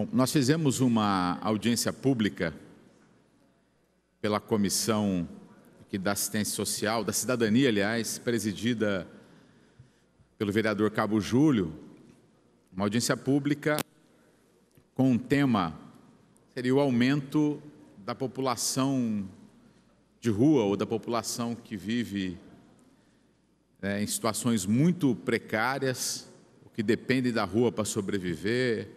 Bom, nós fizemos uma audiência pública pela Comissão da Assistência Social, da Cidadania, aliás, presidida pelo vereador Cabo Júlio, uma audiência pública com um tema seria o aumento da população de rua ou da população que vive é, em situações muito precárias, que depende da rua para sobreviver,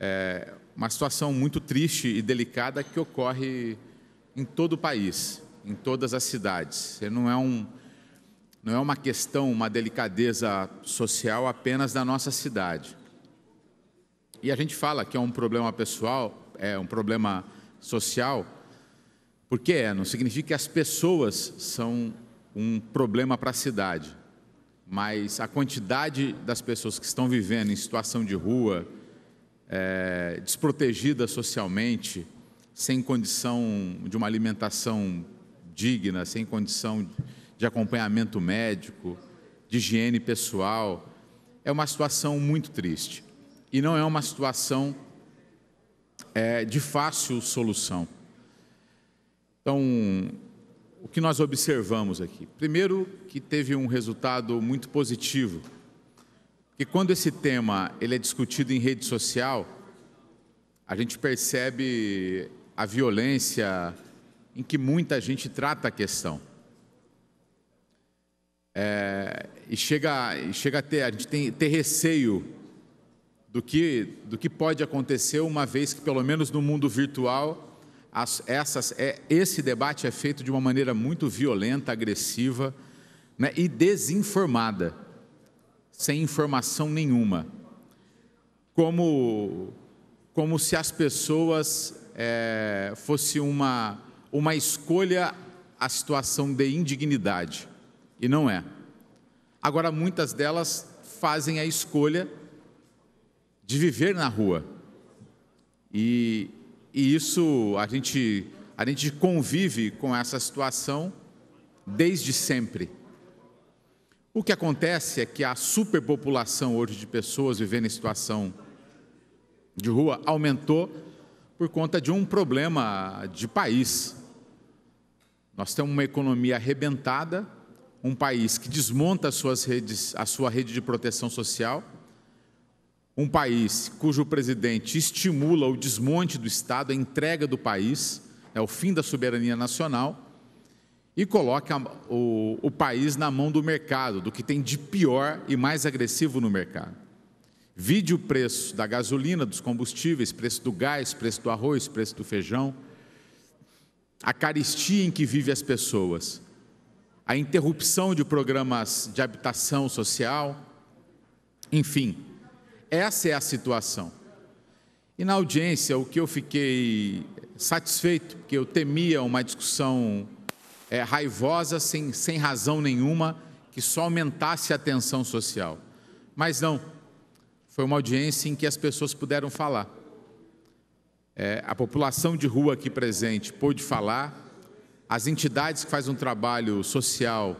é, uma situação muito triste e delicada que ocorre em todo o país, em todas as cidades. E não é, um, não é uma questão, uma delicadeza social apenas da nossa cidade. E a gente fala que é um problema pessoal, é um problema social, porque é, não significa que as pessoas são um problema para a cidade, mas a quantidade das pessoas que estão vivendo em situação de rua, é, desprotegida socialmente, sem condição de uma alimentação digna, sem condição de acompanhamento médico, de higiene pessoal. É uma situação muito triste e não é uma situação é, de fácil solução. Então, o que nós observamos aqui? Primeiro, que teve um resultado muito positivo que quando esse tema ele é discutido em rede social, a gente percebe a violência em que muita gente trata a questão. É, e chega, chega a ter, a gente tem ter receio do que, do que pode acontecer, uma vez que, pelo menos no mundo virtual, as, essas, é, esse debate é feito de uma maneira muito violenta, agressiva né, e desinformada sem informação nenhuma. Como, como se as pessoas é, fosse uma, uma escolha a situação de indignidade. E não é. Agora, muitas delas fazem a escolha de viver na rua. E, e isso a gente, a gente convive com essa situação desde sempre. O que acontece é que a superpopulação hoje de pessoas vivendo em situação de rua aumentou por conta de um problema de país. Nós temos uma economia arrebentada, um país que desmonta as suas redes, a sua rede de proteção social, um país cujo presidente estimula o desmonte do Estado, a entrega do país, é o fim da soberania nacional e coloque o, o país na mão do mercado, do que tem de pior e mais agressivo no mercado. Vide o preço da gasolina, dos combustíveis, preço do gás, preço do arroz, preço do feijão, a caristia em que vivem as pessoas, a interrupção de programas de habitação social, enfim, essa é a situação. E na audiência, o que eu fiquei satisfeito, porque eu temia uma discussão é, raivosa, sem, sem razão nenhuma, que só aumentasse a tensão social. Mas não, foi uma audiência em que as pessoas puderam falar. É, a população de rua aqui presente pôde falar, as entidades que fazem um trabalho social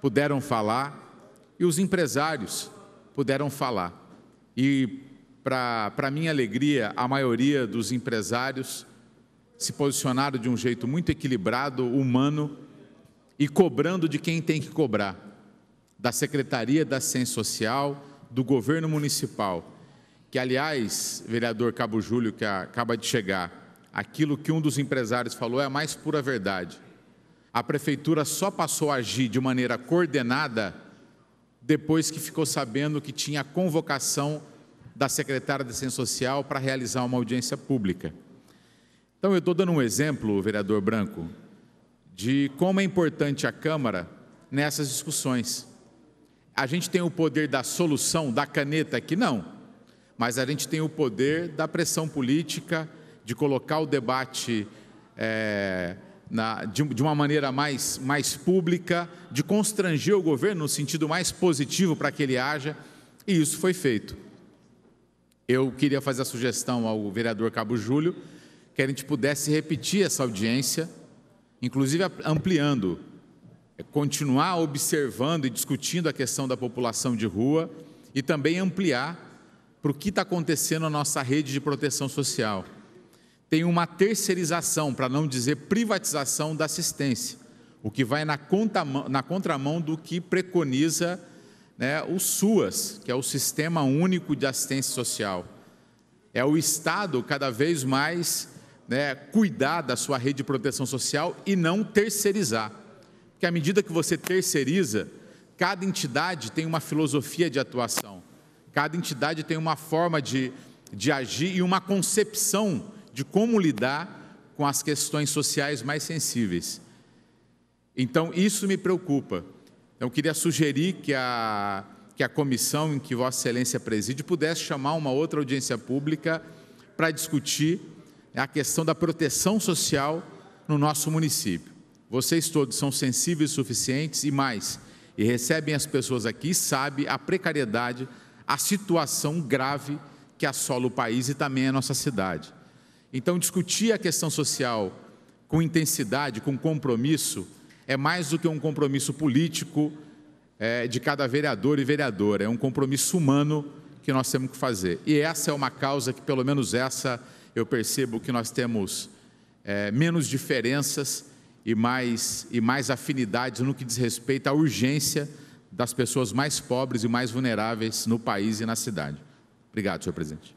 puderam falar e os empresários puderam falar. E, para minha alegria, a maioria dos empresários se posicionaram de um jeito muito equilibrado, humano e cobrando de quem tem que cobrar da Secretaria da Ciência Social, do governo municipal, que, aliás, vereador Cabo Júlio, que acaba de chegar, aquilo que um dos empresários falou é a mais pura verdade. A prefeitura só passou a agir de maneira coordenada depois que ficou sabendo que tinha a convocação da secretária da Ciência Social para realizar uma audiência pública. Então, eu estou dando um exemplo, vereador Branco, de como é importante a Câmara nessas discussões. A gente tem o poder da solução, da caneta aqui, não, mas a gente tem o poder da pressão política, de colocar o debate é, na, de, de, uma maneira mais, mais pública, de constranger o governo no sentido mais positivo para que ele haja, e isso foi feito. Eu queria fazer a sugestão ao vereador Cabo Júlio que a gente pudesse repetir essa audiência inclusive ampliando, é continuar observando e discutindo a questão da população de rua e também ampliar para o que está acontecendo na nossa rede de proteção social. Tem uma terceirização, para não dizer privatização da assistência, o que vai na, contramão, na contramão do que preconiza né, o SUAS, que é o Sistema Único de Assistência Social. É o Estado cada vez mais né, cuidar da sua rede de proteção social e não terceirizar. Porque à medida que você terceiriza, cada entidade tem uma filosofia de atuação, cada entidade tem uma forma de, de agir e uma concepção de como lidar com as questões sociais mais sensíveis. Então, isso me preocupa. Então, queria sugerir que a, que a comissão em que Vossa Excelência preside pudesse chamar uma outra audiência pública para discutir é a questão da proteção social no nosso município. Vocês todos são sensíveis suficientes e mais, e recebem as pessoas aqui e sabem a precariedade, a situação grave que assola o país e também a nossa cidade. Então, discutir a questão social com intensidade, com compromisso, é mais do que um compromisso político é, de cada vereador e vereadora, é um compromisso humano que nós temos que fazer. E essa é uma causa que, pelo menos essa, eu percebo que nós temos é, menos diferenças e mais, e mais afinidades no que diz respeito à urgência das pessoas mais pobres e mais vulneráveis no país e na cidade. Obrigado, senhor presidente.